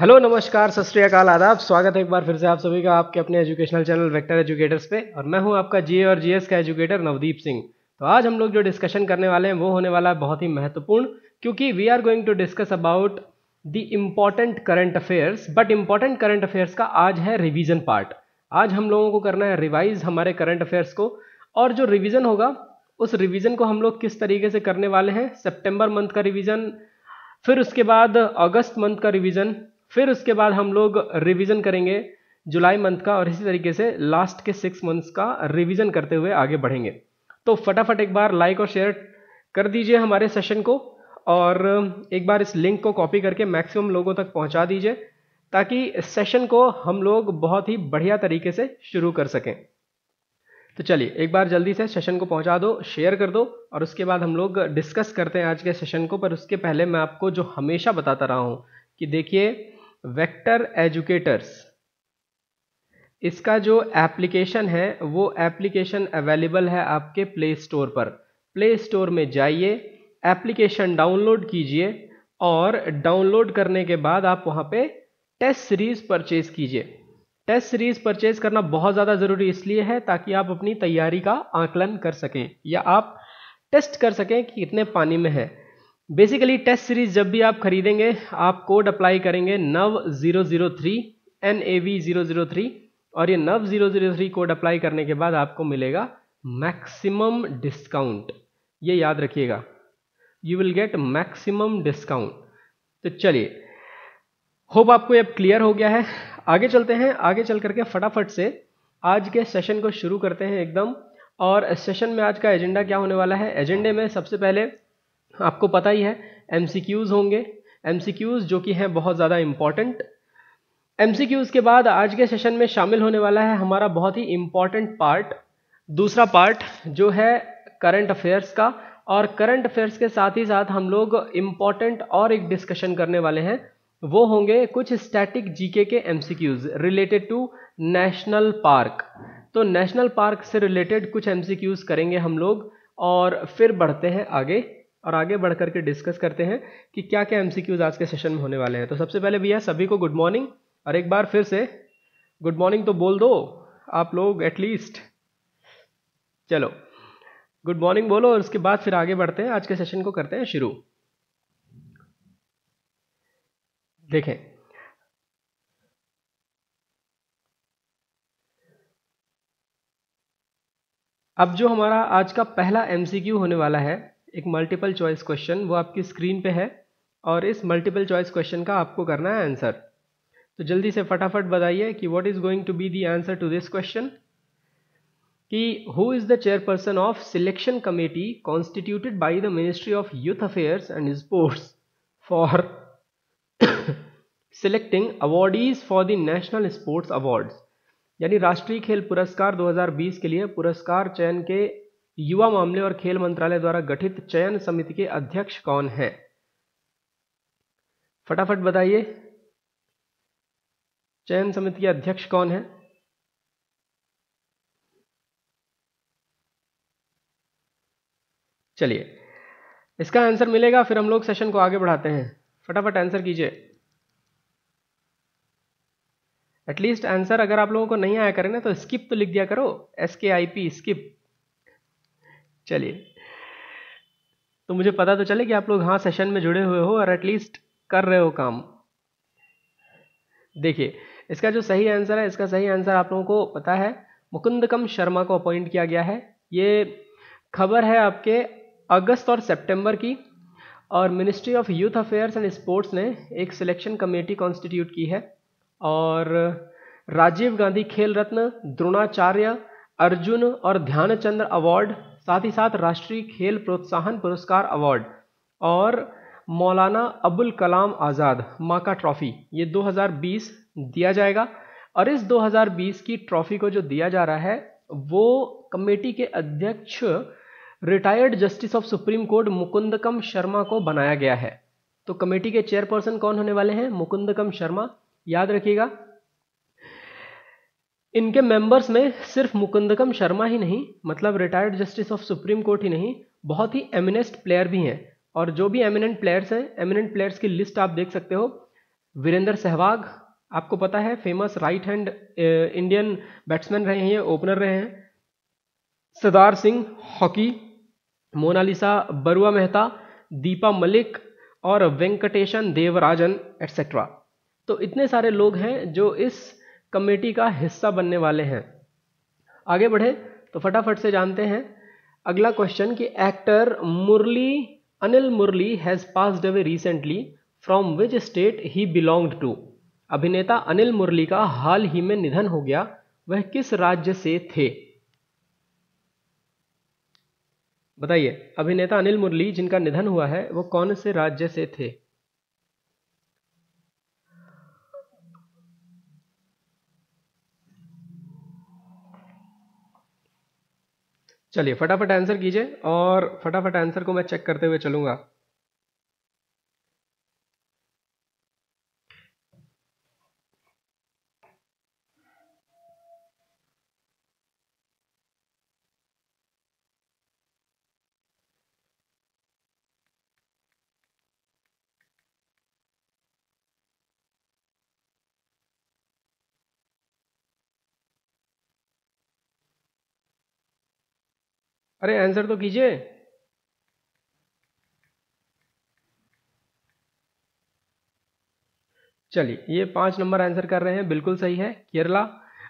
hello नमस्कार सत श्रीकाल आदाब स्वागत है एक बार फिर से आप सभी का आपके अपने एजुकेशनल चैनल वेक्टर एजुकेटर्स पे और मैं हूं आपका जीए और जीएस का एजुकेटर नवदीप सिंह तो आज हम लोग जो डिस्कशन करने वाले हैं वो होने वाला है बहुत ही महत्वपूर्ण क्योंकि we are going to discuss about the important current affairs but important current affairs का आज है रिविजन पार्ट आज हम लोगों को करना है रिवाइज हमारे करंट अफेयर्स को और जो रिविजन होगा उस रिविजन को हम लोग किस तरीके से करने वाले हैं सेप्टेम्बर मंथ का रिविजन फिर उसके बाद अगस्त मंथ का रिविजन फिर उसके बाद हम लोग रिविज़न करेंगे जुलाई मंथ का और इसी तरीके से लास्ट के सिक्स मंथ्स का रिविज़न करते हुए आगे बढ़ेंगे तो फटाफट एक बार लाइक और शेयर कर दीजिए हमारे सेशन को और एक बार इस लिंक को कॉपी करके मैक्सिमम लोगों तक पहुंचा दीजिए ताकि सेशन को हम लोग बहुत ही बढ़िया तरीके से शुरू कर सकें तो चलिए एक बार जल्दी से सेशन को पहुंचा दो शेयर कर दो और उसके बाद हम लोग डिस्कस करते हैं आज के सेशन को पर उसके पहले मैं आपको जो हमेशा बताता रहा हूँ कि देखिए वेक्टर एजुकेटर्स इसका जो एप्लीकेशन है वो एप्लीकेशन अवेलेबल है आपके प्ले स्टोर पर प्ले स्टोर में जाइए एप्लीकेशन डाउनलोड कीजिए और डाउनलोड करने के बाद आप वहाँ पे टेस्ट सीरीज़ परचेज़ कीजिए टेस्ट सीरीज़ परचेज़ करना बहुत ज़्यादा ज़रूरी इसलिए है ताकि आप अपनी तैयारी का आकलन कर सकें या आप टेस्ट कर सकें कि कितने पानी में है बेसिकली टेस्ट सीरीज जब भी आप खरीदेंगे आप कोड अप्लाई करेंगे नव zero zero three N A V zero zero three और ये नव zero zero three code apply करने के बाद आपको मिलेगा मैक्सिमम डिस्काउंट ये याद रखिएगा you will get maximum discount तो चलिए होप आपको अब क्लियर हो गया है आगे चलते हैं आगे चल करके फटाफट से आज के सेशन को शुरू करते हैं एकदम और सेशन में आज का एजेंडा क्या होने वाला है एजेंडे में सबसे पहले आपको पता ही है एम होंगे एम जो कि हैं बहुत ज़्यादा इम्पॉर्टेंट एम के बाद आज के सेशन में शामिल होने वाला है हमारा बहुत ही इम्पॉर्टेंट पार्ट दूसरा पार्ट जो है करंट अफेयर्स का और करंट अफेयर्स के साथ ही साथ हम लोग इम्पॉर्टेंट और एक डिस्कशन करने वाले हैं वो होंगे कुछ स्टैटिक जीके के एम रिलेटेड टू नेशनल पार्क तो नेशनल पार्क से रिलेटेड कुछ एम करेंगे हम लोग और फिर बढ़ते हैं आगे और आगे बढ़ करके डिस्कस करते हैं कि क्या क्या एमसीक्यूज आज के सेशन में होने वाले हैं तो सबसे पहले भैया सभी को गुड मॉर्निंग और एक बार फिर से गुड मॉर्निंग तो बोल दो आप लोग एटलीस्ट चलो गुड मॉर्निंग बोलो और उसके बाद फिर आगे बढ़ते हैं आज के सेशन को करते हैं शुरू देखें अब जो हमारा आज का पहला एमसीक्यू होने वाला है एक मल्टीपल चॉइस क्वेश्चन वो आपकी स्क्रीन पे है और इस मल्टीपल चॉइस क्वेश्चन का आपको करना है आंसर तो जल्दी से फटाफट बताइए कि what is going to be the answer to this question कि who is the chairperson of selection committee constituted by the ministry of youth affairs and sports for selecting awardees for the national sports awards यानी राष्ट्रीय खेल पुरस्कार 2020 के लिए पुरस्कार चयन के युवा मामले और खेल मंत्रालय द्वारा गठित चयन समिति के अध्यक्ष कौन हैं फटाफट बताइए चयन समिति के अध्यक्ष कौन है चलिए इसका आंसर मिलेगा फिर हम लोग सेशन को आगे बढ़ाते हैं फटाफट आंसर कीजिए एटलीस्ट आंसर अगर आप लोगों को नहीं आया करें ना तो स्किप तो लिख दिया करो एस के आई पी स्किप चलिए तो मुझे पता तो चले कि आप लोग हाँ सेशन में जुड़े हुए हो और एटलीस्ट कर रहे हो काम देखिए इसका जो सही आंसर है इसका सही आंसर आप लोगों को पता है मुकुंदकम शर्मा को अपॉइंट किया गया है ये खबर है आपके अगस्त और सितंबर की और ministry of youth affairs and sports ने एक सिलेक्शन कमेटी कॉन्स्टिट्यूट की है और राजीव गांधी खेल रत्न द्रोणाचार्य अर्जुन और ध्यानचंद्र अवार्ड साथ ही साथ राष्ट्रीय खेल प्रोत्साहन पुरस्कार अवार्ड और मौलाना अबुल कलाम आज़ाद माका ट्रॉफ़ी ये 2020 दिया जाएगा और इस 2020 की ट्रॉफ़ी को जो दिया जा रहा है वो कमेटी के अध्यक्ष retired justice of supreme court Mukundakam Sharma को बनाया गया है तो कमेटी के चेयरपर्सन कौन होने वाले हैं मुकुंदकम शर्मा याद रखिएगा इनके मेंबर्स में सिर्फ मुकुंदकम शर्मा ही नहीं मतलब retired justice of supreme court ही नहीं बहुत ही एमिनेस्ट प्लेयर भी हैं और जो भी एमिनेंट प्लेयर्स हैं एमिनेंट प्लेयर्स की लिस्ट आप देख सकते हो वीरेंद्र सहवाग आपको पता है famous right hand Indian batsman रहे हैं ओपनर रहे हैं सरदार सिंह हॉकी मोनालिसा बरुआ मेहता दीपा मलिक और वेंकटेशन देवराजन एट्सेट्रा तो इतने सारे लोग हैं जो इस कमेटी का हिस्सा बनने वाले हैं आगे बढ़े तो फटाफट से जानते हैं अगला क्वेश्चन कि actor Murali Anil Murali has passed away recently from which state he belonged to अभिनेता अनिल मुरली का हाल ही में निधन हो गया वह किस राज्य से थे बताइए अभिनेता अनिल मुरली जिनका निधन हुआ है वो कौन से राज्य से थे चलिए फटाफट आंसर कीजिए और फटाफट आंसर को मैं चेक करते हुए चलूँगा अरे आंसर तो कीजिए चलिए ये पांच नंबर आंसर कर रहे हैं बिल्कुल सही है केरला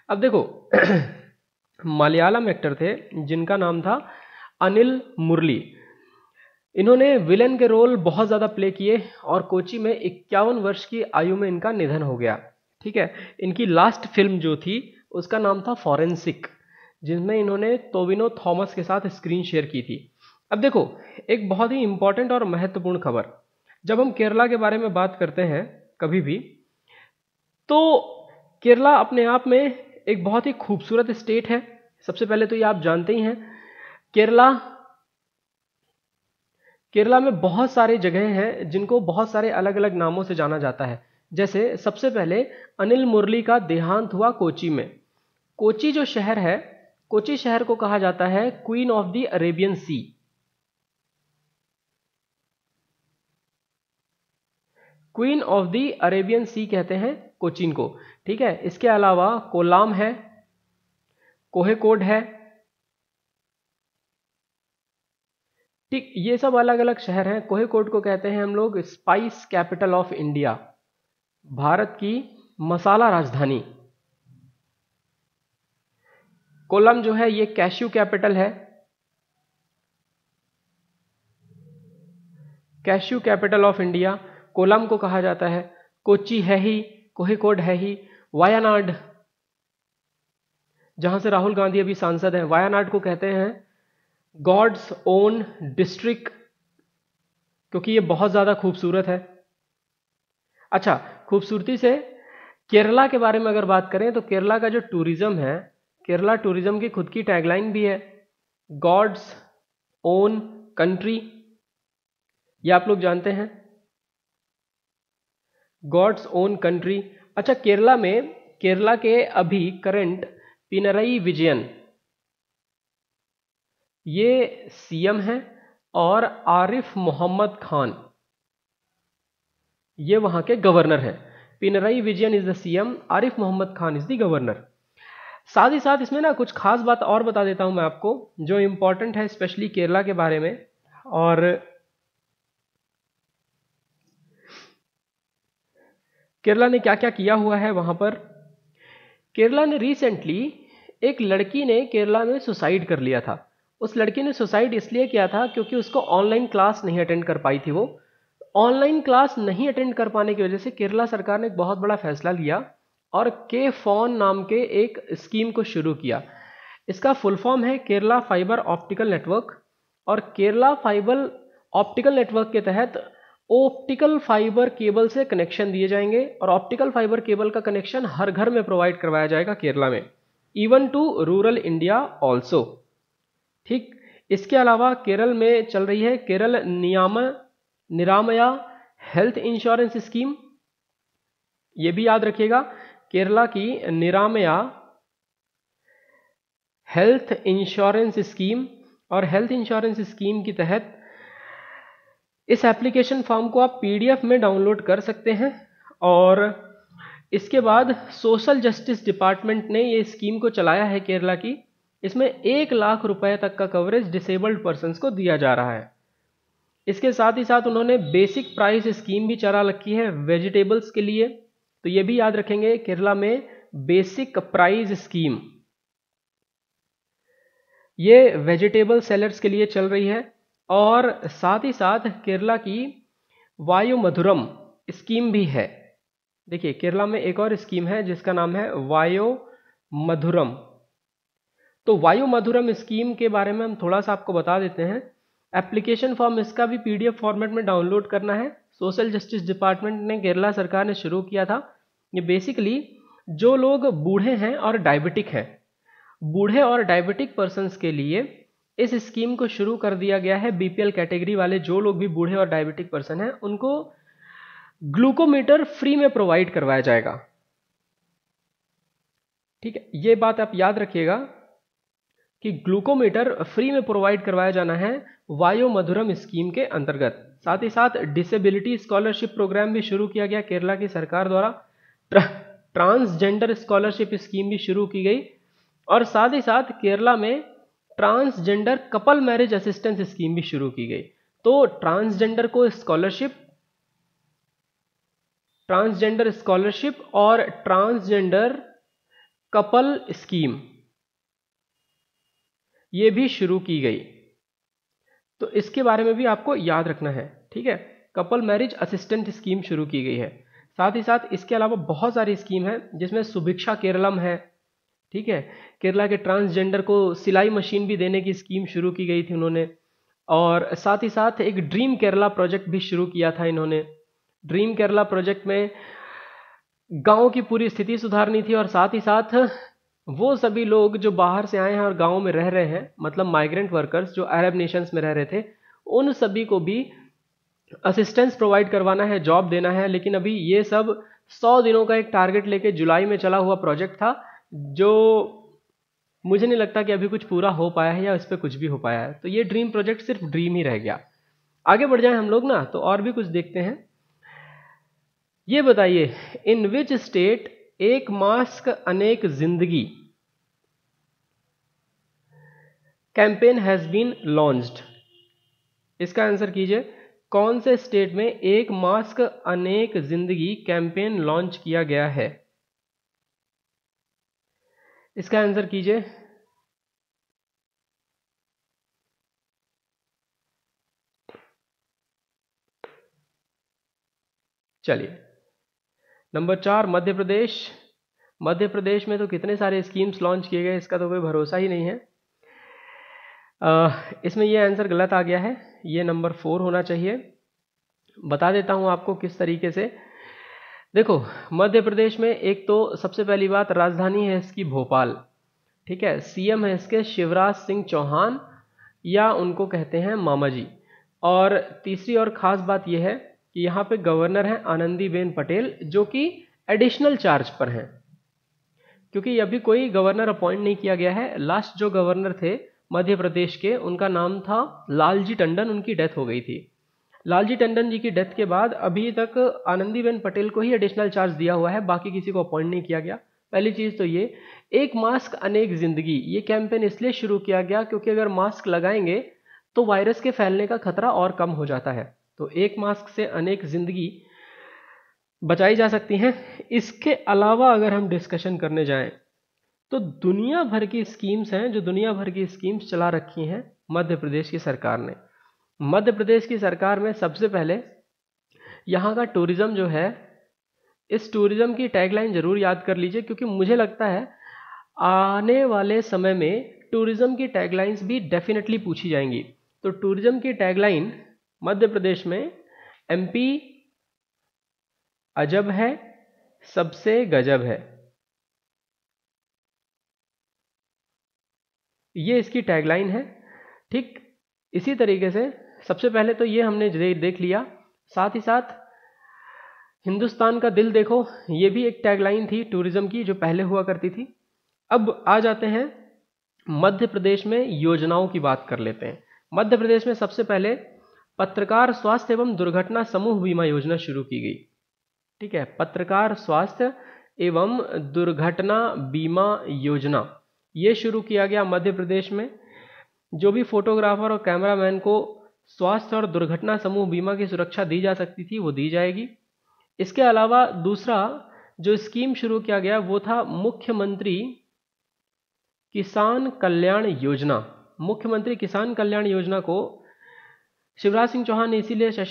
अब देखो मलयालम एक्टर थे जिनका नाम था अनिल मुरली इन्होंने विलेन के रोल बहुत ज़्यादा प्ले किए और कोची में इक्यावन वर्ष की आयु में इनका निधन हो गया ठीक है इनकी लास्ट फिल्म जो थी उसका नाम था फॉरेंसिक जिनमें इन्होंने तोविनो थॉमस के साथ स्क्रीन शेयर की थी अब देखो एक बहुत ही इंपॉर्टेंट और महत्वपूर्ण खबर जब हम केरला के बारे में बात करते हैं कभी भी तो केरला अपने आप में एक बहुत ही खूबसूरत स्टेट है सबसे पहले तो ये आप जानते ही हैं केरला केरला में बहुत सारे जगह हैं जिनको बहुत सारे अलग अलग नामों से जाना जाता है जैसे सबसे पहले अनिल मुरली का देहांत हुआ कोची में कोची जो शहर है कोची शहर को कहा जाता है queen of the Arabian sea queen of the Arabian sea कहते हैं कोचीन को ठीक है इसके अलावा कोलाम है कोहे कोड है ठीक ये सब अलग अलग शहर हैं कोहे कोड को कहते हैं हम लोग spice capital of India Bharat की मसाला राजधानी कोलम जो है ये कैश्यू कैपिटल है cashew capital of India Kollam को कहा जाता है कोची है ही कोहिकोड है ही वायानाड जहां से राहुल गांधी अभी सांसद हैं वायानाड को कहते हैं गॉड्स ओन डिस्ट्रिक्ट क्योंकि ये बहुत ज़्यादा खूबसूरत है अच्छा खूबसूरती से केरला के बारे में अगर बात करें तो केरला का जो टूरिज्म है केरला टूरिज्म की खुद की टैगलाइन भी है गॉड्स ओन कंट्री ये आप लोग जानते हैं गॉड्स ओन कंट्री अच्छा केरला में केरला के अभी करंट पिनरई विजयन ये सीएम है और आरिफ मोहम्मद खान ये वहां के गवर्नर हैं Pinarayi Vijayan is the CM Arif Mohammad Khan is the governor साथ ही साथ इसमें ना कुछ खास बात और बता देता हूँ मैं आपको जो इम्पोर्टेंट है स्पेशली केरला के बारे में और केरला ने क्या क्या किया हुआ है वहां पर केरला ने रिसेंटली एक लड़की ने केरला में सुसाइड कर लिया था उस लड़की ने सुसाइड इसलिए किया था क्योंकि उसको ऑनलाइन क्लास नहीं अटेंड कर पाई थी वो ऑनलाइन क्लास नहीं अटेंड कर पाने की वजह से केरला सरकार ने एक बहुत बड़ा फैसला लिया और के फोन नाम के एक स्कीम को शुरू किया इसका फुल फॉर्म है केरला फाइबर ऑप्टिकल नेटवर्क और केरला फाइबर ऑप्टिकल नेटवर्क के तहत ऑप्टिकल फाइबर केबल से कनेक्शन दिए जाएंगे और ऑप्टिकल फाइबर केबल का कनेक्शन हर घर में प्रोवाइड करवाया जाएगा केरला में even to rural India also ठीक इसके अलावा केरल में चल रही है केरल नियाम निरामया हेल्थ इंश्योरेंस स्कीम ये भी याद रखिएगा केरला की निरामया हेल्थ इंश्योरेंस स्कीम और हेल्थ इंश्योरेंस स्कीम के तहत इस एप्लीकेशन फॉर्म को आप पीडीएफ में डाउनलोड कर सकते हैं और इसके बाद सोशल जस्टिस डिपार्टमेंट ने ये स्कीम को चलाया है केरला की इसमें एक लाख रुपए तक का कवरेज डिसेबल्ड पर्सन को दिया जा रहा है इसके साथ ही साथ उन्होंने बेसिक प्राइस स्कीम भी चला रखी है वेजिटेबल्स के लिए तो ये भी याद रखेंगे केरला में बेसिक प्राइस स्कीम ये वेजिटेबल सेलर्स के लिए चल रही है और साथ ही साथ केरला की वायु मधुरम स्कीम भी है देखिए केरला में एक और स्कीम है जिसका नाम है वायु मधुरम तो वायु मधुरम स्कीम के बारे में हम थोड़ा सा आपको बता देते हैं एप्लीकेशन फॉर्म इसका भी पीडीएफ फॉर्मेट में डाउनलोड करना है सोशल जस्टिस डिपार्टमेंट ने केरला सरकार ने शुरू किया था ये बेसिकली जो लोग बूढ़े हैं और डायबिटिक हैं बूढ़े और डायबिटिक पर्सनस के लिए इस स्कीम को शुरू कर दिया गया है बीपीएल कैटेगरी वाले जो लोग भी बूढ़े और डायबिटिक पर्सन हैं उनको ग्लूकोमीटर फ्री में प्रोवाइड करवाया जाएगा ठीक है ये बात आप याद रखिएगा कि ग्लूकोमीटर फ्री में प्रोवाइड करवाया जाना है वायो मधुरम स्कीम के अंतर्गत साथ ही साथ डिसेबिलिटी स्कॉलरशिप प्रोग्राम भी शुरू किया गया केरला की सरकार द्वारा ट्रांसजेंडर स्कॉलरशिप स्कीम भी शुरू की गई और साथ ही साथ केरला में transgender couple marriage assistance scheme भी शुरू की गई तो ट्रांसजेंडर को स्कॉलरशिप ट्रांसजेंडर स्कॉलरशिप और ट्रांसजेंडर कपल स्कीम ये भी शुरू की गई तो इसके बारे में भी आपको याद रखना है ठीक है कपल मैरिज असिस्टेंट स्कीम शुरू की गई है साथ ही साथ इसके अलावा बहुत सारी स्कीम है जिसमें सुभिक्षा केरलम है ठीक है केरला के ट्रांसजेंडर को सिलाई मशीन भी देने की स्कीम शुरू की गई थी उन्होंने और साथ ही साथ एक ड्रीम केरला प्रोजेक्ट भी शुरू किया था इन्होंने ड्रीम केरला प्रोजेक्ट में गाँव की पूरी स्थिति सुधारनी थी और साथ ही साथ वो सभी लोग जो बाहर से आए हैं और गाँव में रह रहे हैं मतलब माइग्रेंट वर्कर्स जो अरब नेशंस में रह रहे थे उन सभी को भी असिस्टेंस प्रोवाइड करवाना है जॉब देना है लेकिन अभी ये सब 100 दिनों का एक टारगेट लेके जुलाई में चला हुआ प्रोजेक्ट था जो मुझे नहीं लगता कि अभी कुछ पूरा हो पाया है या इस पर कुछ भी हो पाया है तो ये ड्रीम प्रोजेक्ट सिर्फ ड्रीम ही रह गया आगे बढ़ जाए हम लोग ना तो और भी कुछ देखते हैं ये बताइए इन विच स्टेट एक मास्क अनेक जिंदगी कैंपेन हैज बीन लॉन्च्ड इसका आंसर कीजिए कौन से स्टेट में एक मास्क अनेक जिंदगी कैंपेन लॉन्च किया गया है इसका आंसर कीजिए चलिए नंबर चार मध्य प्रदेश मध्य प्रदेश में तो कितने सारे स्कीम्स लॉन्च किए गए इसका तो कोई भरोसा ही नहीं है इसमें यह आंसर गलत आ गया है ये नंबर फोर होना चाहिए बता देता हूँ आपको किस तरीके से देखो मध्य प्रदेश में एक तो सबसे पहली बात राजधानी है इसकी भोपाल ठीक है सीएम है इसके शिवराज सिंह चौहान या उनको कहते हैं मामा जी और तीसरी और ख़ास बात यह है कि यहाँ पे गवर्नर हैं आनंदीबेन पटेल जो कि एडिशनल चार्ज पर हैं क्योंकि अभी कोई गवर्नर अपॉइंट नहीं किया गया है लास्ट जो गवर्नर थे मध्य प्रदेश के उनका नाम था लालजी टंडन उनकी डेथ हो गई थी लालजी टंडन जी की डेथ के बाद अभी तक आनंदीबेन पटेल को ही एडिशनल चार्ज दिया हुआ है बाकी किसी को अपॉइंट नहीं किया गया पहली चीज़ तो ये एक मास्क अनेक जिंदगी ये कैंपेन इसलिए शुरू किया गया क्योंकि अगर मास्क लगाएंगे तो वायरस के फैलने का खतरा और कम हो जाता है तो एक मास्क से अनेक जिंदगी बचाई जा सकती हैं इसके अलावा अगर हम डिस्कशन करने जाएं तो दुनिया भर की स्कीम्स हैं जो दुनिया भर की स्कीम्स चला रखी हैं मध्य प्रदेश की सरकार ने मध्य प्रदेश की सरकार में सबसे पहले यहाँ का टूरिज़्म जो है इस टूरिज़्म की टैगलाइन ज़रूर याद कर लीजिए क्योंकि मुझे लगता है आने वाले समय में टूरिज़्म की टैगलाइंस भी डेफिनेटली पूछी जाएंगी तो टूरिज़्म की टैगलाइन मध्य प्रदेश में एमपी अजब है सबसे गजब है ये इसकी टैगलाइन है ठीक इसी तरीके से सबसे पहले तो ये हमने देख लिया साथ ही साथ हिंदुस्तान का दिल देखो ये भी एक टैगलाइन थी टूरिज़्म की जो पहले हुआ करती थी अब आ जाते हैं मध्य प्रदेश में योजनाओं की बात कर लेते हैं मध्य प्रदेश में सबसे पहले पत्रकार स्वास्थ्य एवं दुर्घटना समूह बीमा योजना शुरू की गई ठीक है पत्रकार स्वास्थ्य एवं दुर्घटना बीमा योजना ये शुरू किया गया मध्य प्रदेश में जो भी फोटोग्राफर और कैमरामैन को स्वास्थ्य और दुर्घटना समूह बीमा की सुरक्षा दी जा सकती थी वो दी जाएगी इसके अलावा दूसरा जो स्कीम शुरू किया गया वो था मुख्यमंत्री किसान कल्याण योजना मुख्यमंत्री किसान कल्याण योजना को शिवराज सिंह चौहान ने इसीलिए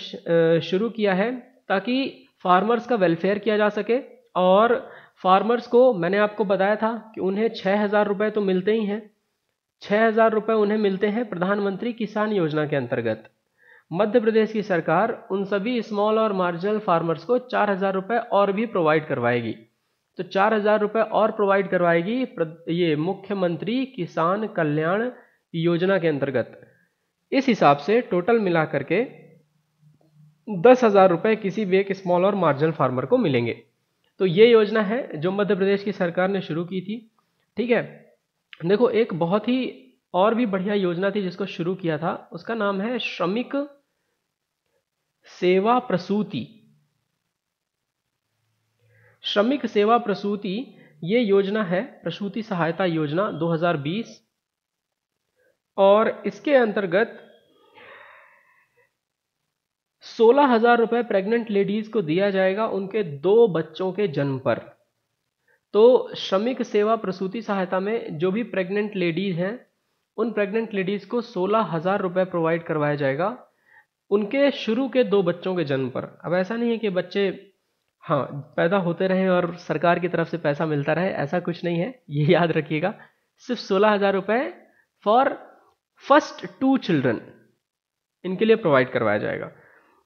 शुरू किया है ताकि फार्मर्स का वेलफेयर किया जा सके और फार्मर्स को मैंने आपको बताया था कि उन्हें छः हज़ार रुपये तो मिलते ही हैं छः हज़ार रुपये उन्हें मिलते हैं प्रधानमंत्री किसान योजना के अंतर्गत मध्य प्रदेश की सरकार उन सभी स्मॉल और मार्जिनल फार्मर्स को चार हज़ार रुपये और भी प्रोवाइड करवाएगी तो चार हज़ार रुपये और प्रोवाइड करवाएगी ये मुख्यमंत्री किसान कल्याण योजना के अंतर्गत इस हिसाब से टोटल मिला करके दस हज़ार रुपये किसी भी एक स्मॉल और मार्जिनल फार्मर को मिलेंगे तो ये योजना है जो मध्य प्रदेश की सरकार ने शुरू की थी ठीक है देखो एक बहुत ही और भी बढ़िया योजना थी जिसको शुरू किया था उसका नाम है श्रमिक सेवा प्रसूति श्रमिक सेवा प्रसूति ये योजना है प्रसूति सहायता योजना 2020 और इसके अंतर्गत सोलह हजार रुपये प्रेग्नेंट लेडीज को दिया जाएगा उनके दो बच्चों के जन्म पर तो श्रमिक सेवा प्रसूति सहायता में जो भी प्रेग्नेंट लेडीज हैं उन प्रेग्नेंट लेडीज को सोलह हजार रुपये प्रोवाइड करवाया जाएगा उनके शुरू के दो बच्चों के जन्म पर अब ऐसा नहीं है कि बच्चे हाँ पैदा होते रहे और सरकार की तरफ से पैसा मिलता रहे ऐसा कुछ नहीं है ये याद रखिएगा सिर्फ सोलह हजार रुपये फॉर फर्स्ट टू चिल्ड्रन इनके लिए प्रोवाइड करवाया जाएगा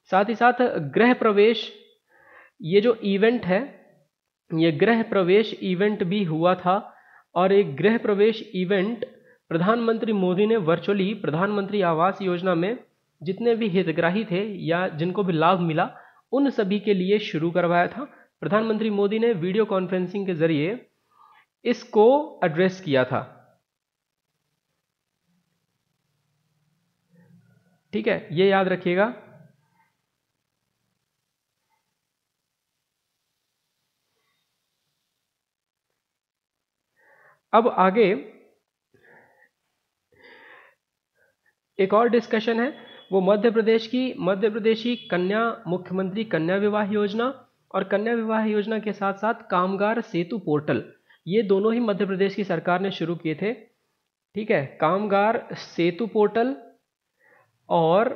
साथ ही साथ ग्रह प्रवेश ये जो इवेंट है ये ग्रह प्रवेश इवेंट भी हुआ था और एक गृह प्रवेश इवेंट प्रधानमंत्री मोदी ने वर्चुअली प्रधानमंत्री आवास योजना में जितने भी हितग्राही थे या जिनको भी लाभ मिला उन सभी के लिए शुरू करवाया था प्रधानमंत्री मोदी ने वीडियो कॉन्फ्रेंसिंग के जरिए इसको एड्रेस किया था ठीक है ये याद रखिएगा अब आगे एक और डिस्कशन है वो मध्य प्रदेश की मध्य प्रदेशी कन्या मुख्यमंत्री कन्या विवाह योजना और कन्या विवाह योजना के साथ साथ कामगार सेतु पोर्टल ये दोनों ही मध्य प्रदेश की सरकार ने शुरू किए थे ठीक है कामगार सेतु पोर्टल और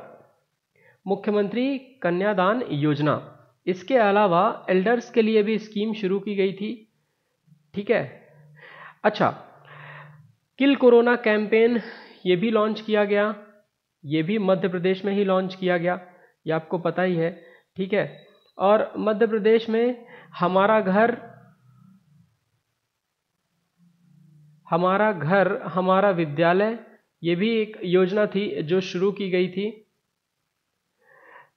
मुख्यमंत्री कन्यादान योजना इसके अलावा एल्डर्स के लिए भी स्कीम शुरू की गई थी ठीक है अच्छा किल कोरोना कैंपेन ये भी लॉन्च किया गया ये भी मध्य प्रदेश में ही लॉन्च किया गया ये आपको पता ही है ठीक है और मध्य प्रदेश में हमारा घर हमारा घर हमारा विद्यालय ये भी एक योजना थी जो शुरू की गई थी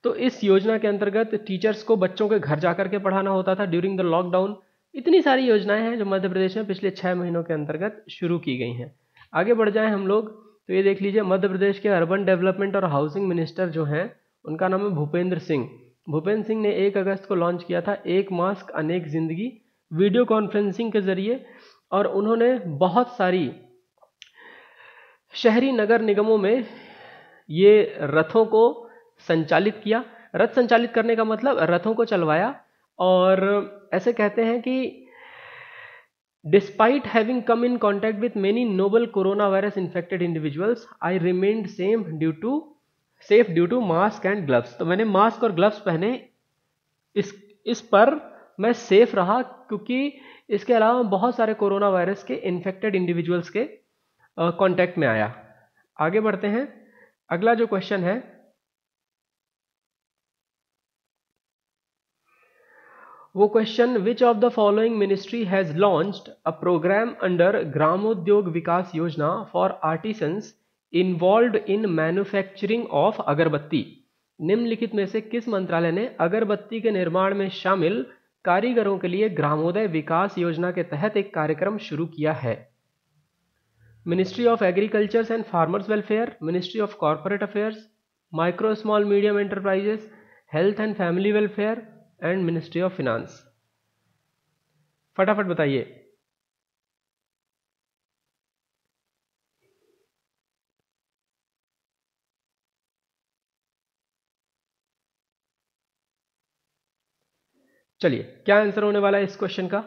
तो इस योजना के अंतर्गत टीचर्स को बच्चों के घर जाकर के पढ़ाना होता था ड्यूरिंग द लॉकडाउन इतनी सारी योजनाएं हैं जो मध्य प्रदेश में पिछले छः महीनों के अंतर्गत शुरू की गई हैं आगे बढ़ जाएं हम लोग तो ये देख लीजिए मध्य प्रदेश के अर्बन डेवलपमेंट और हाउसिंग मिनिस्टर जो हैं उनका नाम है भूपेंद्र सिंह भूपेंद्र सिंह ने एक अगस्त को लॉन्च किया था एक मास्क अनेक जिंदगी वीडियो कॉन्फ्रेंसिंग के जरिए और उन्होंने बहुत सारी शहरी नगर निगमों में ये रथों को संचालित किया रथ संचालित करने का मतलब रथों को चलवाया और ऐसे कहते हैं कि despite having come in contact with many noble corona virus infected individuals I remained same due to safe due to mask and gloves तो मैंने मास्क और ग्लव्स पहने इस इस पर मैं सेफ रहा क्योंकि इसके अलावा बहुत सारे कोरोना वायरस के इन्फेक्टेड इंडिविजुअल्स के कॉन्टैक्ट में आया आगे बढ़ते हैं अगला जो क्वेश्चन है वो question which of the following ministry has launched a programme under Gramodyog Vikas Yojana for artisans involve in manufacturing of agarbatti निम्नलिखित में से किस मंत्रालय ने अगरबत्ती के निर्माण में शामिल कारीगरों के लिए ग्रामोदय विकास योजना के तहत एक कार्यक्रम शुरू किया है ministry of agriculture and farmers welfare ministry of corporate affairs micro small medium enterprises health and family welfare and ministry of finance फटाफट बताइए चलिए क्या आंसर होने वाला है इस क्वेश्चन का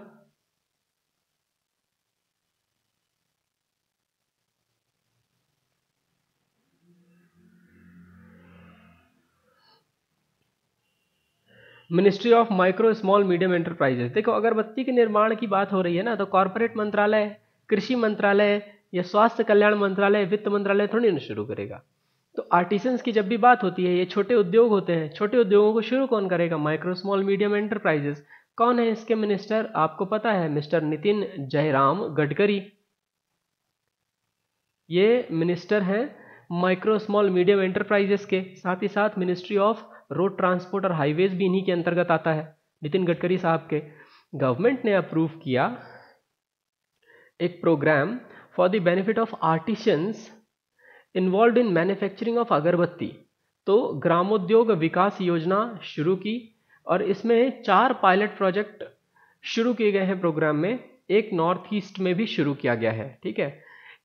ministry of micro small medium enterprises देखो अगरबत्ती के निर्माण की बात हो रही है ना तो कॉरपोरेट मंत्रालय कृषि मंत्रालय या स्वास्थ्य कल्याण मंत्रालय वित्त मंत्रालय थोड़ी ना शुरू करेगा तो आर्टिसंस की जब भी बात होती है ये छोटे उद्योग होते हैं छोटे उद्योगों को शुरू कौन करेगा माइक्रो स्मॉल मीडियम एंटरप्राइजेस कौन है इसके मिनिस्टर आपको पता है मिस्टर नितिन जयराम गडकरी ये मिनिस्टर हैं माइक्रो स्मॉल मीडियम एंटरप्राइजेस के साथ ही साथ मिनिस्ट्री ऑफ रोड ट्रांसपोर्ट और हाईवेज भी इन्हीं के अंतर्गत आता है नितिन गडकरी साहब के गवर्नमेंट ने अप्रूव किया एक programme for the benefit of artisans involve in manufacturing of agarbatti तो ग्रामोद्योग विकास योजना शुरू की और इसमें चार पायलट प्रोजेक्ट शुरू किए गए हैं प्रोग्राम में एक नॉर्थ ईस्ट में भी शुरू किया गया है ठीक है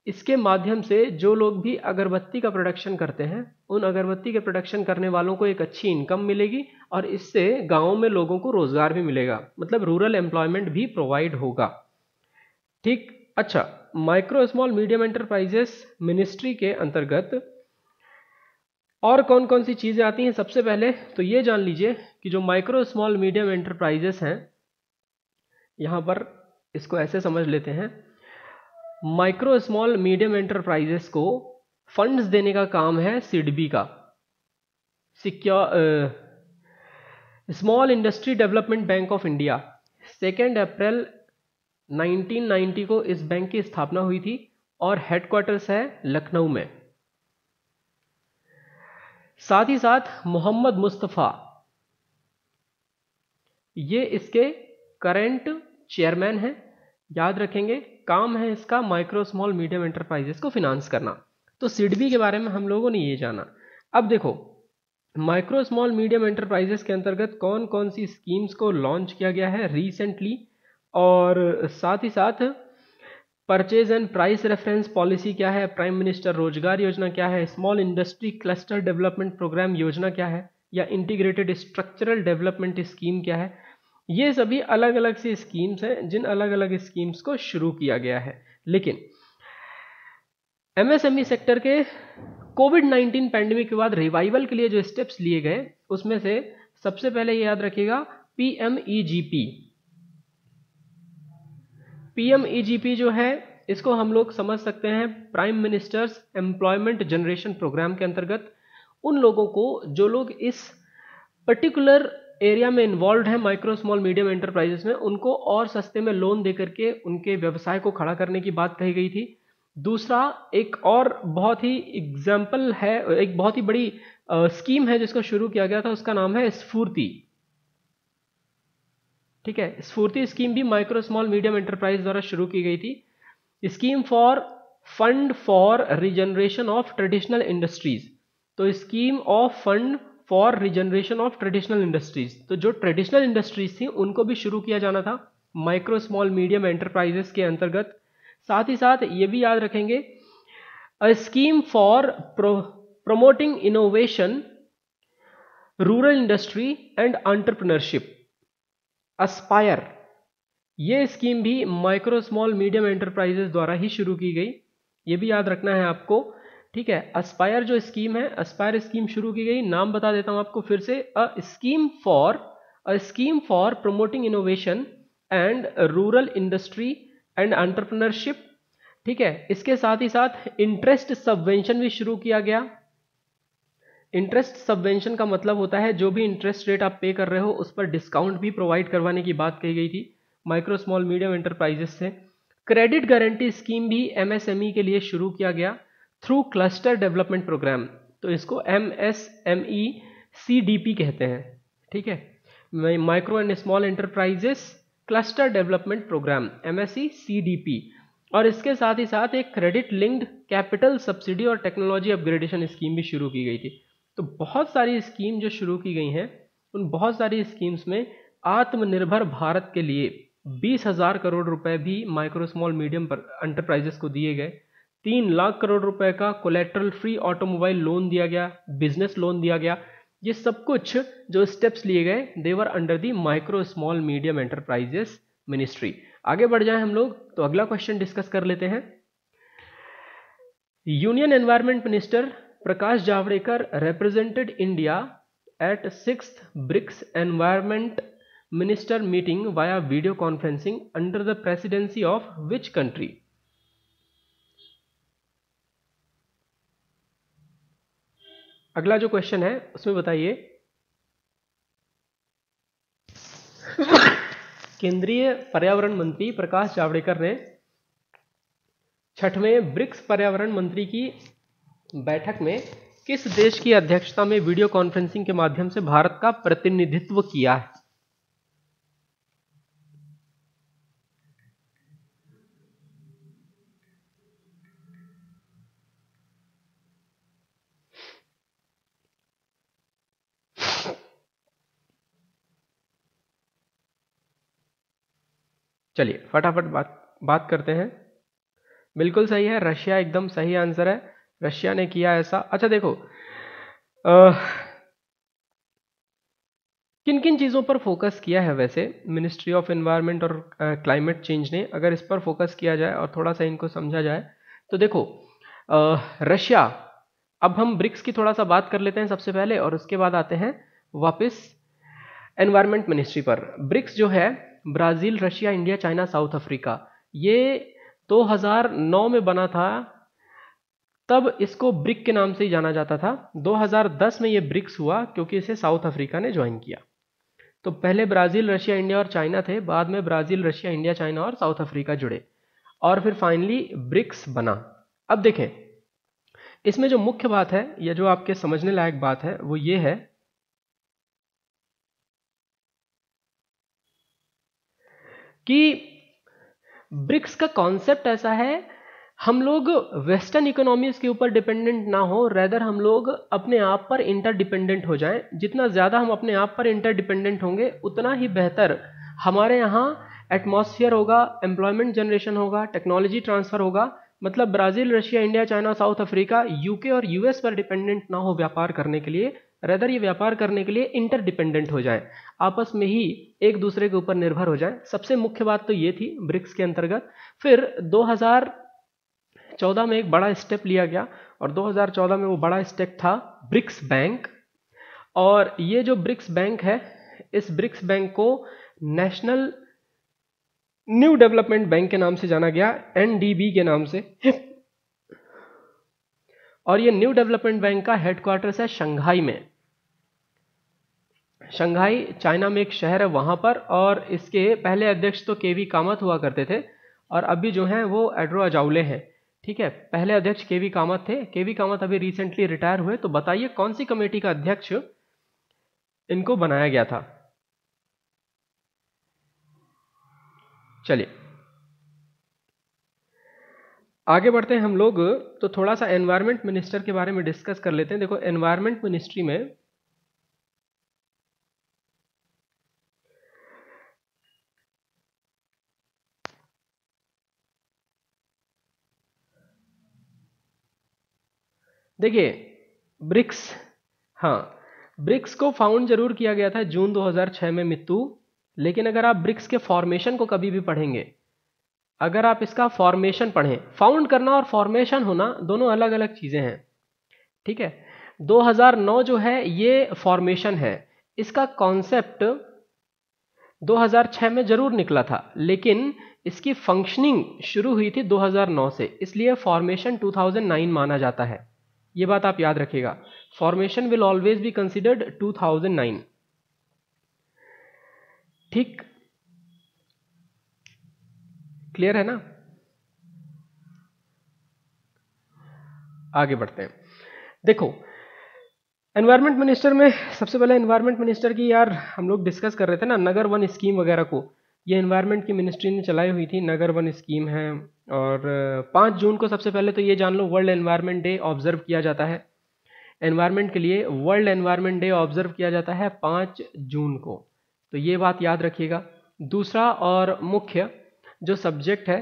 इसके माध्यम से जो लोग भी अगरबत्ती का प्रोडक्शन करते हैं उन अगरबत्ती के प्रोडक्शन करने वालों को एक अच्छी इनकम मिलेगी और इससे गाँव में लोगों को रोज़गार भी मिलेगा मतलब रूरल एम्प्लॉयमेंट भी प्रोवाइड होगा ठीक अच्छा micro small medium enterprises ministry के अंतर्गत और कौन कौन सी चीज़ें आती हैं सबसे पहले तो ये जान लीजिए कि जो माइक्रो स्मॉल मीडियम एंटरप्राइजेस हैं यहाँ पर इसको ऐसे समझ लेते हैं माइक्रो स्मॉल मीडियम एंटरप्राइजेस को फंड्स देने का काम है सिडबी का small industry development bank of India second April 1990 को इस बैंक की स्थापना हुई थी और हेडक्वार्टर्स है लखनऊ में साथ ही साथ मोहम्मद मुस्तफ़ा ये इसके करंट चेयरमैन हैं याद रखेंगे काम है इसका माइक्रो स्मॉल मीडियम एंटरप्राइजेस को फिनांस करना तो सिडबी के बारे में हम लोगों ने ये जाना अब देखो माइक्रो स्मॉल मीडियम एंटरप्राइजेस के अंतर्गत कौन कौन सी स्कीम्स को लॉन्च किया गया है रिसेंटली और साथ ही साथ purchase and price reference policy क्या है प्राइम मिनिस्टर रोजगार योजना क्या है small industry cluster development programme योजना क्या है या इंटीग्रेटेड स्ट्रक्चरल डेवलपमेंट स्कीम क्या है ये सभी अलग अलग सी स्कीम्स हैं जिन अलग अलग स्कीम्स को शुरू किया गया है लेकिन एमएसएमई सेक्टर e के कोविड 19 पैंडमिक के बाद रिवाइवल के लिए जो स्टेप्स लिए गए उसमें से सबसे पहले याद रखिएगा पीएमईजीपी पीएमईजीपी e e जो है इसको हम लोग समझ सकते हैं prime minister's employment generation programme के अंतर्गत उन लोगों को जो लोग इस पर्टिकुलर एरिया में इन्वॉल्व है माइक्रो स्मॉल मीडियम एंटरप्राइजेस में उनको और सस्ते में लोन दे करके उनके व्यवसाय को खड़ा करने की बात कही गई थी दूसरा एक और बहुत ही एग्जाम्पल है एक बहुत ही बड़ी स्कीम है जिसको शुरू किया गया था उसका नाम है स्फूर्ति ठीक है स्फूर्ति स्कीम भी माइक्रो स्मॉल मीडियम एंटरप्राइज द्वारा शुरू की गई थी scheme for fund for regeneration of traditional industries तो scheme of fund for regeneration of traditional industries तो जो ट्रेडिशनल इंडस्ट्रीज थी उनको भी शुरू किया जाना था माइक्रो स्मॉल मीडियम एंटरप्राइजेस के अंतर्गत साथ ही साथ ये भी याद रखेंगे a scheme for promoting innovation rural industry and entrepreneurship ASPIRE ये स्कीम भी माइक्रो स्मॉल मीडियम एंटरप्राइजेस द्वारा ही शुरू की गई ये भी याद रखना है आपको ठीक है अस्पायर जो स्कीम है अस्पायर स्कीम शुरू की गई नाम बता देता हूं आपको फिर से a scheme for a scheme for promoting innovation and rural industry and entrepreneurship ठीक है इसके साथ ही साथ इंटरेस्ट सबवेंशन भी शुरू किया गया इंटरेस्ट सबवेंशन का मतलब होता है जो भी इंटरेस्ट रेट आप पे कर रहे हो उस पर डिस्काउंट भी प्रोवाइड करवाने की बात कही गई थी माइक्रो स्मॉल मीडियम एंटरप्राइजेस से क्रेडिट गारंटी स्कीम भी एमएसएमई e के लिए शुरू किया गया थ्रू क्लस्टर डेवलपमेंट प्रोग्राम तो इसको M S M E C D P कहते हैं ठीक है micro and small enterprises cluster development programme M S C C D P और इसके साथ ही साथ एक क्रेडिट लिंक्ड कैपिटल सब्सिडी और टेक्नोलॉजी अपग्रेडेशन स्कीम भी शुरू की गई थी तो बहुत सारी स्कीम जो शुरू की गई हैं उन बहुत सारी स्कीम्स में आत्मनिर्भर भारत के लिए बीस हजार करोड़ रुपए भी माइक्रो स्मॉल मीडियम पर एंटरप्राइजेस को दिए गए तीन लाख करोड़ रुपए का कोलेट्रल फ्री ऑटोमोबाइल लोन दिया गया बिजनेस लोन दिया गया ये सब कुछ जो स्टेप्स लिए गए they were under the micro small medium enterprises ministry आगे बढ़ जाए हम लोग तो अगला क्वेश्चन डिस्कस कर लेते हैं union environment minister Prakash Javadekar represented India at six BRICS environment minister meeting via video conferencing under the presidency of which country अगला जो क्वेश्चन है उसमें बताइए केंद्रीय पर्यावरण मंत्री प्रकाश जावड़ेकर ने छठवें ब्रिक्स पर्यावरण मंत्री की बैठक में किस देश की अध्यक्षता में वीडियो कॉन्फ्रेंसिंग के माध्यम से भारत का प्रतिनिधित्व किया है चलिए फटाफट बात बात करते हैं बिल्कुल सही है रशिया एकदम सही आंसर है रशिया ने किया ऐसा अच्छा देखो आ, किन किन चीज़ों पर फोकस किया है वैसे मिनिस्ट्री ऑफ इन्वायरमेंट और क्लाइमेट चेंज ने अगर इस पर फोकस किया जाए और थोड़ा सा इनको समझा जाए तो देखो रशिया अब हम ब्रिक्स की थोड़ा सा बात कर लेते हैं सबसे पहले और उसके बाद आते हैं वापस एनवायरमेंट मिनिस्ट्री पर ब्रिक्स जो है Brazil Russia India China South Africa ये 2009 में बना था तब इसको ब्रिक के नाम से ही जाना जाता था 2010 में ये ब्रिक्स हुआ क्योंकि इसे साउथ अफ्रीका ने ज्वाइन किया तो पहले ब्राज़ील रशिया इंडिया और चाइना थे बाद में ब्राज़ील रशिया इंडिया चाइना और साउथ अफ्रीका जुड़े और फिर फाइनली ब्रिक्स बना अब देखें इसमें जो मुख्य बात है या जो आपके समझने लायक बात है वो ये है कि ब्रिक्स का कॉन्सेप्ट ऐसा है हम लोग वेस्टर्न इकोनॉमीज के ऊपर डिपेंडेंट ना हो रेदर हम लोग अपने आप पर इंटरडिपेंडेंट हो जाएं जितना ज़्यादा हम अपने आप पर इंटरडिपेंडेंट होंगे उतना ही बेहतर हमारे यहाँ एटमॉस्फेयर होगा एम्प्लॉयमेंट जनरेशन होगा टेक्नोलॉजी ट्रांसफ़र होगा मतलब Brazil Russia India China South Africa UK और यूएस पर डिपेंडेंट ना हो व्यापार करने के लिए रेदर ये व्यापार करने के लिए इंटरडिपेंडेंट हो जाएं आपस में ही एक दूसरे के ऊपर निर्भर हो जाएं सबसे मुख्य बात तो ये थी ब्रिक्स के अंतर्गत फिर 2014 में एक बड़ा स्टेप लिया गया और 2014 में वो बड़ा स्टेप था ब्रिक्स बैंक और ये जो ब्रिक्स बैंक है इस ब्रिक्स बैंक को नेशनल न्यू डेवलपमेंट बैंक के नाम से जाना गया एन के नाम से और ये न्यू डेवलपमेंट बैंक का हेडक्वार्टर्स है शंघाई में शंघाई चाइना में एक शहर है वहां पर और इसके पहले अध्यक्ष तो के वी कामत हुआ करते थे और अभी जो हैं वो एड्रो अजाउले हैं ठीक है पहले अध्यक्ष के वी कामत थे के वी कामत अभी रिसेंटली रिटायर हुए तो बताइए कौन सी कमेटी का अध्यक्ष इनको बनाया गया था चलिए आगे बढ़ते हैं हम लोग तो थोड़ा सा एनवायरमेंट मिनिस्टर के बारे में डिस्कस कर लेते हैं देखो एनवायरमेंट मिनिस्ट्री में देखिए ब्रिक्स हाँ ब्रिक्स को फाउंड जरूर किया गया था जून 2006 में मित्तू लेकिन अगर आप ब्रिक्स के फॉर्मेशन को कभी भी पढ़ेंगे अगर आप इसका फॉर्मेशन पढ़ें फाउंड करना और फॉर्मेशन होना दोनों अलग अलग चीज़ें हैं ठीक है 2009 जो है ये फॉर्मेशन है इसका कॉन्सेप्ट 2006 में ज़रूर निकला था लेकिन इसकी फंक्शनिंग शुरू हुई थी 2009 से इसलिए फॉर्मेशन 2009 माना जाता है ये बात आप याद रखिएगा formation will always be considered 2009 ठीक क्लियर है ना आगे बढ़ते हैं देखो एनवायरमेंट मिनिस्टर में सबसे पहले एनवायरमेंट मिनिस्टर की यार हम लोग डिस्कस कर रहे थे ना नगर वन स्कीम वगैरह को ये एनवायरमेंट की मिनिस्ट्री ने चलाई हुई थी नगर वन स्कीम है और पाँच जून को सबसे पहले तो ये जान लो वर्ल्ड एनवायरमेंट डे ऑब्जर्व किया जाता है एनवायरमेंट के लिए वर्ल्ड एनवायरमेंट डे ऑब्जर्व किया जाता है पाँच जून को तो ये बात याद रखिएगा दूसरा और मुख्य जो सब्जेक्ट है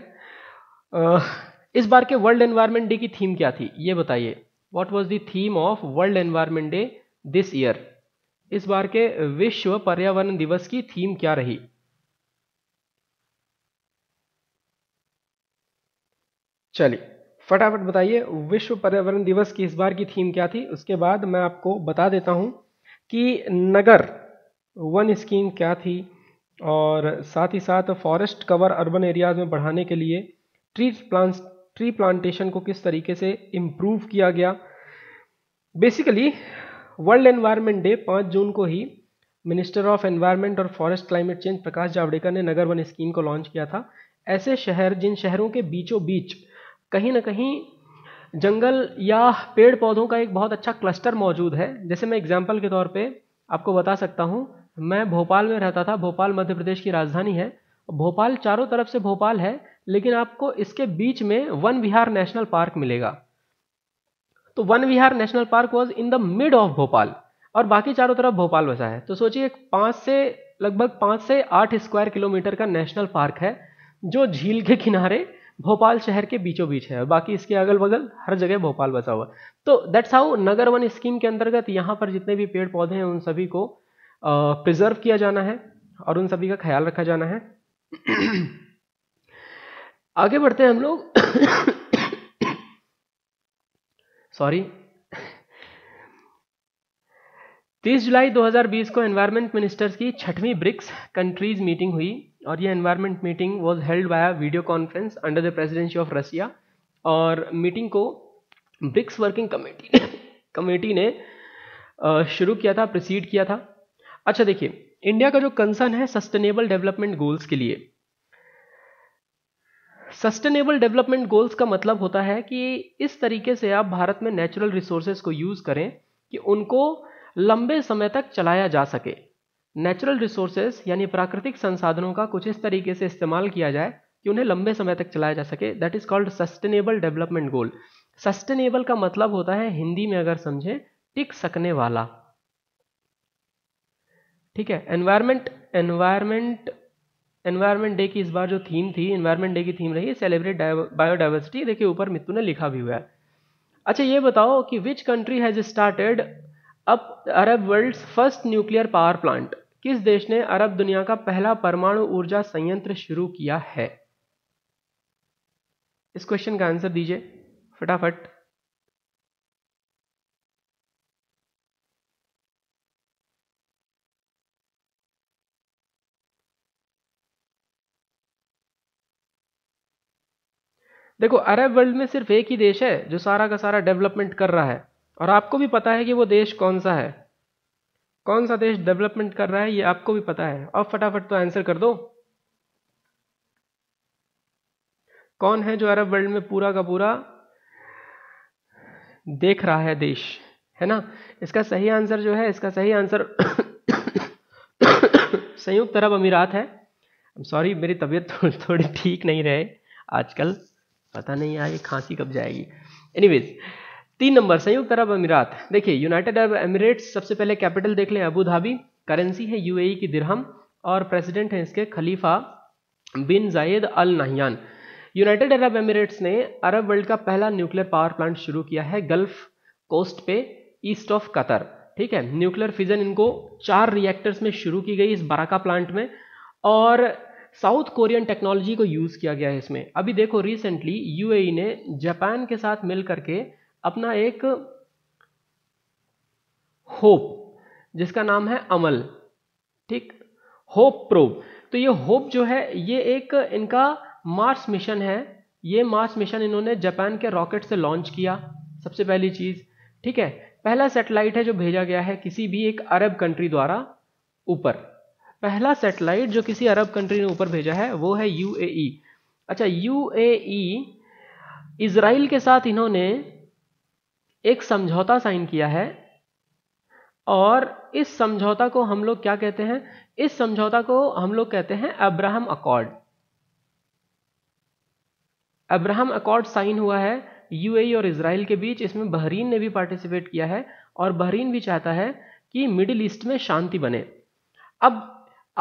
इस बार के वर्ल्ड एनवायरनमेंट डे की थीम क्या थी ये बताइए what was the theme of world environment day this year इस बार के विश्व पर्यावरण दिवस की थीम क्या रही चलिए फटाफट बताइए विश्व पर्यावरण दिवस की इस बार की थीम क्या थी उसके बाद मैं आपको बता देता हूं कि नगर वन स्कीम क्या थी और साथ ही साथ फॉरेस्ट कवर अर्बन एरियाज़ में बढ़ाने के लिए ट्री प्लांट ट्री प्लांटेशन को किस तरीके से इम्प्रूव किया गया बेसिकली वर्ल्ड एनवायरनमेंट डे 5 जून को ही मिनिस्टर ऑफ एनवायरनमेंट और forest climate change Prakash Javadekar ने नगर वन स्कीम को लॉन्च किया था ऐसे शहर जिन शहरों के बीचों बीच कहीं ना कहीं जंगल या पेड़ पौधों का एक बहुत अच्छा क्लस्टर मौजूद है जैसे मैं एग्जाम्पल के तौर पर आपको बता सकता हूँ मैं भोपाल में रहता था भोपाल मध्य प्रदेश की राजधानी है भोपाल चारों तरफ से भोपाल है लेकिन आपको इसके बीच में वन विहार नेशनल पार्क मिलेगा तो Van Vihar national park was in the mid of Bhopal और बाकी चारों तरफ भोपाल बसा है तो सोचिए पाँच से लगभग पाँच से आठ स्क्वायर किलोमीटर का नेशनल पार्क है जो झील के किनारे भोपाल शहर के बीचों बीच है बाकी इसके अगल बगल हर जगह भोपाल बसा हुआ तो that's how Nagar Van scheme के अंतर्गत यहाँ पर जितने भी पेड़ पौधे हैं उन सभी को प्रिजर्व किया जाना है और उन सभी का ख्याल रखा जाना है आगे बढ़ते हैं हम लोग सॉरी 30 जुलाई 2020 को एनवायरनमेंट मिनिस्टर्स की छठवीं ब्रिक्स कंट्रीज मीटिंग हुई और यह environment meeting was held by video conference under the presidency of Russia और मीटिंग को ब्रिक्स वर्किंग कमेटी कमेटी ने शुरू किया था प्रोसीड किया था अच्छा देखिए इंडिया का जो कंसर्न है सस्टेनेबल डेवलपमेंट गोल्स के लिए सस्टेनेबल डेवलपमेंट गोल्स का मतलब होता है कि इस तरीके से आप भारत में नेचुरल रिसोर्सेज को यूज़ करें कि उनको लंबे समय तक चलाया जा सके नेचुरल रिसोर्सेज यानी प्राकृतिक संसाधनों का कुछ इस तरीके से इस्तेमाल किया जाए कि उन्हें लंबे समय तक चलाया जा सके that is called sustainable development goal sustainable का मतलब होता है हिंदी में अगर समझें टिक सकने वाला ठीक है एनवायरमेंट एनवायरमेंट एनवायरमेंट डे की इस बार जो थीम थी एनवायरमेंट डे की थीम रही है सेलिब्रेट बायोडाइवर्सिटी देखिए ऊपर मित्तु ने लिखा भी हुआ है अच्छा ये बताओ कि which country has started up Arab world's first nuclear power plant किस देश ने अरब दुनिया का पहला परमाणु ऊर्जा संयंत्र शुरू किया है इस क्वेश्चन का आंसर दीजिए फटाफट देखो अरब वर्ल्ड में सिर्फ एक ही देश है जो सारा का सारा डेवलपमेंट कर रहा है और आपको भी पता है कि वो देश कौन सा है कौन सा देश डेवलपमेंट कर रहा है ये आपको भी पता है अब फटाफट तो आंसर कर दो कौन है जो अरब वर्ल्ड में पूरा का पूरा देख रहा है देश है ना इसका सही आंसर जो है इसका सही आंसर संयुक्त अरब अमीरात है सॉरी मेरी तबीयत थोड़ी ठीक नहीं रहे आजकल पता नहीं यार ये खांसी कब जाएगी एनीवेज तीन नंबर संयुक्त अरब अमीरात देखिए यूनाइटेड अरब एमिरेट्स सबसे पहले कैपिटल देख लें अबू धाबी करेंसी है यूएई e की दिरहम और प्रेसिडेंट हैं इसके Khalifa bin Zayed Al Nahyan United Arab Emirates ने अरब वर्ल्ड का पहला न्यूक्लियर पावर प्लांट शुरू किया है गल्फ कोस्ट पे ईस्ट ऑफ कतर ठीक है न्यूक्लियर फिजन इनको चार रिएक्टर्स में शुरू की गई इस बराका प्लांट में और साउथ कोरियन टेक्नोलॉजी को यूज़ किया गया है इसमें अभी देखो रिसेंटली यूएई e ने जापान के साथ मिल करके अपना एक होप जिसका नाम है अमल ठीक होप प्रोब तो ये होप जो है ये एक इनका मार्स मिशन है ये मार्स मिशन इन्होंने जापान के रॉकेट से लॉन्च किया सबसे पहली चीज़ ठीक है पहला सेटेलाइट है जो भेजा गया है किसी भी एक अरब कंट्री द्वारा ऊपर पहला सेटेलाइट जो किसी अरब कंट्री ने ऊपर भेजा है वो है यू अच्छा यूएई इसराइल के साथ इन्होंने एक समझौता साइन किया है और इस समझौता को हम लोग क्या कहते हैं इस समझौता को हम लोग कहते हैं Abraham accord Abraham accord sign हुआ है यूएई और इसराइल के बीच इसमें बहरीन ने भी पार्टिसिपेट किया है और बहरीन भी चाहता है कि मिडिल ईस्ट में शांति बने अब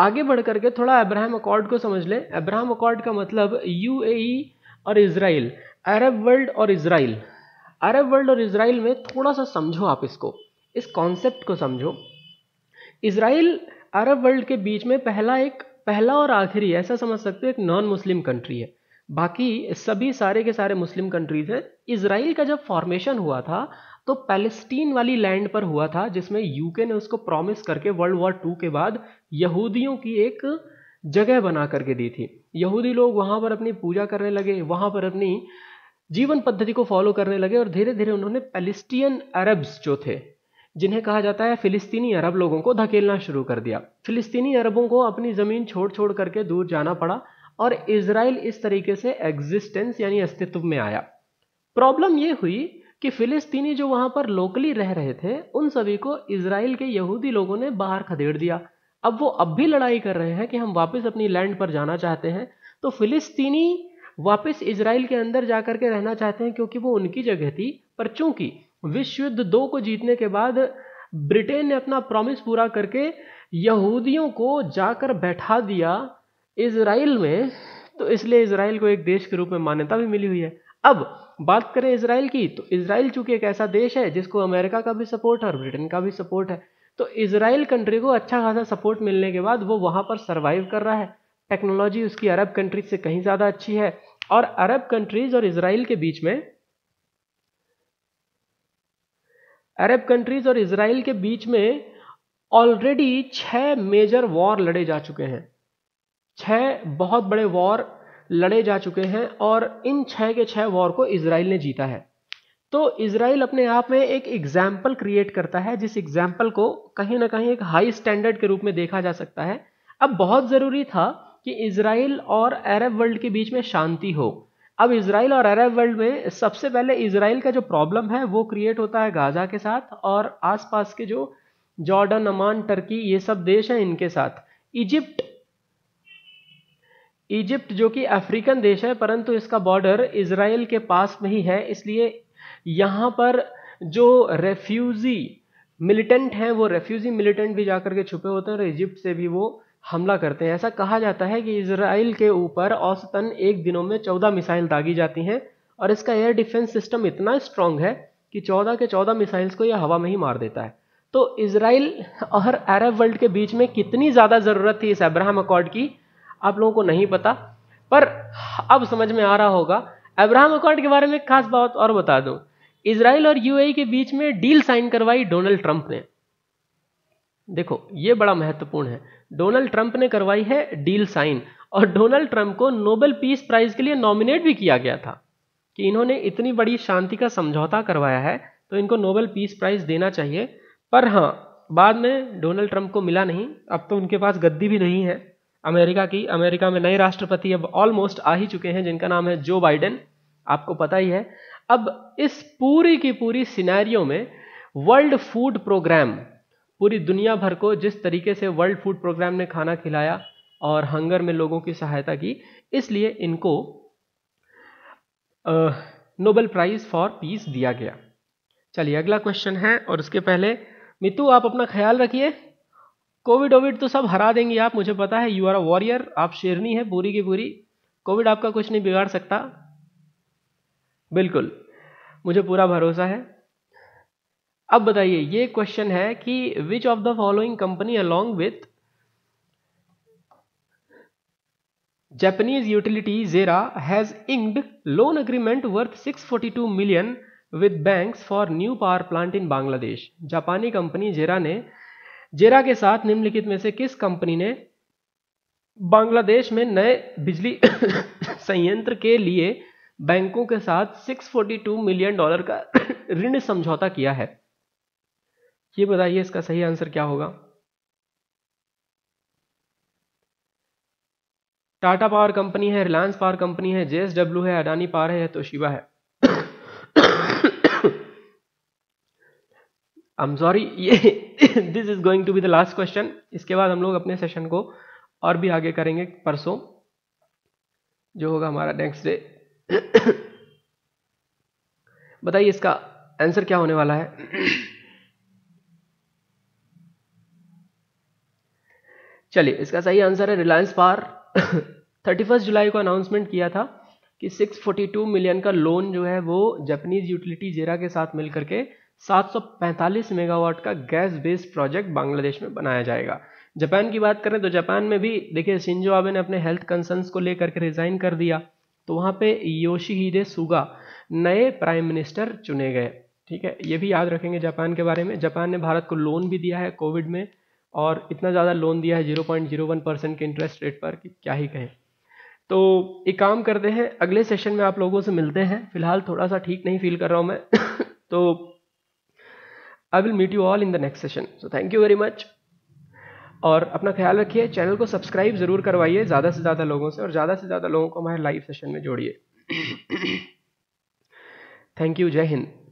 आगे बढ़ करके थोड़ा अब्राहम अकॉर्ड को समझ लें अब्राहम अकॉर्ड का मतलब यू e और इसराइल अरब वर्ल्ड और इसराइल अरब वर्ल्ड और इसराइल में थोड़ा सा समझो आप इसको इस कॉन्सेप्ट को समझो इसराइल अरब वर्ल्ड के बीच में पहला एक पहला और आखिरी ऐसा समझ सकते हो एक नॉन मुस्लिम कंट्री है बाकी सभी सारे के सारे मुस्लिम कंट्रीज हैं इसराइल का जब फॉर्मेशन हुआ था तो पैलेस्टीन वाली लैंड पर हुआ था जिसमें यूके ने उसको प्रॉमिस करके वर्ल्ड वॉर टू के बाद यहूदियों की एक जगह बना करके दी थी यहूदी लोग वहाँ पर अपनी पूजा करने लगे वहाँ पर अपनी जीवन पद्धति को फॉलो करने लगे और धीरे धीरे उन्होंने पैलिस्टियन अरब्स जो थे जिन्हें कहा जाता है फिलिस्तीनी अरब लोगों को धकेलना शुरू कर दिया फिलिस्तीनी अरबों को अपनी ज़मीन छोड़ छोड़ करके दूर जाना पड़ा और इसराइल इस तरीके से एग्जिस्टेंस यानी अस्तित्व में आया प्रॉब्लम ये हुई कि फिलिस्तीनी जो वहाँ पर लोकली रह रहे थे उन सभी को इसराइल के यहूदी लोगों ने बाहर खदेड़ दिया अब वो अब भी लड़ाई कर रहे हैं कि हम वापस अपनी लैंड पर जाना चाहते हैं तो फिलिस्तीनी वापस इसराइल के अंदर जा कर के रहना चाहते हैं क्योंकि वो उनकी जगह थी पर चूंकि विश्व युद्ध दो को जीतने के बाद ब्रिटेन ने अपना प्रॉमिस पूरा करके यहूदियों को जाकर बैठा दिया इसराइल में तो इसलिए इसराइल को एक देश के रूप में मान्यता भी मिली हुई है अब बात करें इसराइल की तो इसराइल चूंकि एक ऐसा देश है जिसको अमेरिका का भी सपोर्ट है और ब्रिटेन का भी सपोर्ट है तो इसराइल कंट्री को अच्छा खासा सपोर्ट मिलने के बाद वो वहाँ पर सर्वाइव कर रहा है टेक्नोलॉजी उसकी अरब कंट्रीज से कहीं ज़्यादा अच्छी है और अरब कंट्रीज और इसराइल के बीच में अरब कंट्रीज और इसराइल के बीच में ऑलरेडी छह मेजर वॉर लड़े जा चुके हैं छह बहुत बड़े वॉर लड़े जा चुके हैं और इन छह के छह वॉर को इसराइल ने जीता है तो इसराइल अपने आप में एक एग्जाम्पल क्रिएट करता है जिस एग्जाम्पल को कहीं ना कहीं एक हाई स्टैंडर्ड के रूप में देखा जा सकता है अब बहुत ज़रूरी था कि इसराइल और अरब वर्ल्ड के बीच में शांति हो अब इसराइल और अरब वर्ल्ड में सबसे पहले इसराइल का जो प्रॉब्लम है वो क्रिएट होता है गाज़ा के साथ और आसपास के जो जॉर्डन अमान टर्की ये सब देश हैं इनके साथ इजिप्ट इजिप्ट जो कि अफ्रीकन देश है परंतु इसका बॉर्डर इसराइल के पास में ही है इसलिए यहाँ पर जो रेफ्यूज़ी मिलिटेंट हैं वो रेफ्यूज़ी मिलिटेंट भी जाकर के छुपे होते हैं और इजिप्ट से भी वो हमला करते हैं ऐसा कहा जाता है कि इसराइल के ऊपर औसतन एक दिनों में चौदह मिसाइल दागी जाती हैं और इसका एयर डिफेंस सिस्टम इतना स्ट्रांग है कि चौदह के चौदह मिसाइल्स को यह हवा में ही मार देता है तो इसराइल और अरब वर्ल्ड के बीच में कितनी ज़्यादा ज़रूरत थी इस अब्राहम अकॉर्ड की आप लोगों को नहीं पता पर अब समझ में आ रहा होगा अब्राहम अकॉर्ड के बारे में एक खास बात और बता दूँ इसराइल और यूएई के बीच में डील साइन करवाई डोनाल्ड ट्रंप ने देखो ये बड़ा महत्वपूर्ण है डोनाल्ड ट्रंप ने करवाई है डील साइन और डोनाल्ड ट्रंप को नोबेल पीस प्राइज के लिए नॉमिनेट भी किया गया था कि इन्होंने इतनी बड़ी शांति का समझौता करवाया है तो इनको नोबेल पीस प्राइज देना चाहिए पर हाँ बाद में डोनाल्ड ट्रंप को मिला नहीं अब तो उनके पास गद्दी भी नहीं है अमेरिका की अमेरिका में नए राष्ट्रपति अब ऑलमोस्ट आ ही चुके हैं जिनका नाम है जो बाइडेन आपको पता ही है अब इस पूरी की पूरी सिनेरियो में वर्ल्ड फूड प्रोग्राम पूरी दुनिया भर को जिस तरीके से वर्ल्ड फूड प्रोग्राम ने खाना खिलाया और हंगर में लोगों की सहायता की इसलिए इनको नोबेल प्राइज फॉर पीस दिया गया चलिए अगला क्वेश्चन है और उसके पहले मितु आप अपना ख्याल रखिए कोविड ओविड तो सब हरा देंगे आप मुझे पता है यू आर अ वॉरियर आप शेरनी है पूरी की पूरी कोविड आपका कुछ नहीं बिगाड़ सकता बिल्कुल मुझे पूरा भरोसा है अब बताइए ये क्वेश्चन है कि which of the following company along with Japanese utility JERA has inked loan agreement worth 642 million with banks for new power plant in Bangladesh जापानी कंपनी जेरा ने जेरा के साथ निम्नलिखित में से किस कंपनी ने बांग्लादेश में नए बिजली संयंत्र के लिए बैंकों के साथ 642 मिलियन डॉलर का ऋण समझौता किया है ये बताइए इसका सही आंसर क्या होगा टाटा पावर कंपनी है रिलायंस पावर कंपनी है जेएसडब्ल्यू है अडानी पावर है तो शिवा है आई एम सॉरी ये this is going to be the last question इसके बाद हम लोग अपने सेशन को और भी आगे करेंगे परसों जो होगा हमारा नेक्स्ट डे बताइए इसका आंसर क्या होने वाला है चलिए इसका सही आंसर है Reliance power thirty first July को अनाउंसमेंट किया था कि 642 मिलियन का लोन जो है वो जापानीज यूटिलिटी जेरा के साथ मिलकर के 745 मेगावाट का गैस बेस्ड प्रोजेक्ट बांग्लादेश में बनाया जाएगा जापान की बात करें तो जापान में भी देखिए सिंजो आबे ने अपने हेल्थ कंसर्न्स को लेकर के रिजाइन कर दिया तो वहाँ पे योशी सुगा नए प्राइम मिनिस्टर चुने गए ठीक है ये भी याद रखेंगे जापान के बारे में जापान ने भारत को लोन भी दिया है कोविड में और इतना ज़्यादा लोन दिया है zero point zero one percent के इंटरेस्ट रेट पर कि क्या ही कहें तो एक काम करते हैं अगले सेशन में आप लोगों से मिलते हैं फिलहाल थोड़ा सा ठीक नहीं फील कर रहा हूँ मैं तो I will meet you all in the next session so thank you very much और अपना ख्याल रखिए चैनल को सब्सक्राइब ज़रूर करवाइए ज़्यादा से ज़्यादा लोगों से और ज़्यादा से ज़्यादा लोगों को हमारे लाइव सेशन में जोड़िए थैंक यू जय हिंद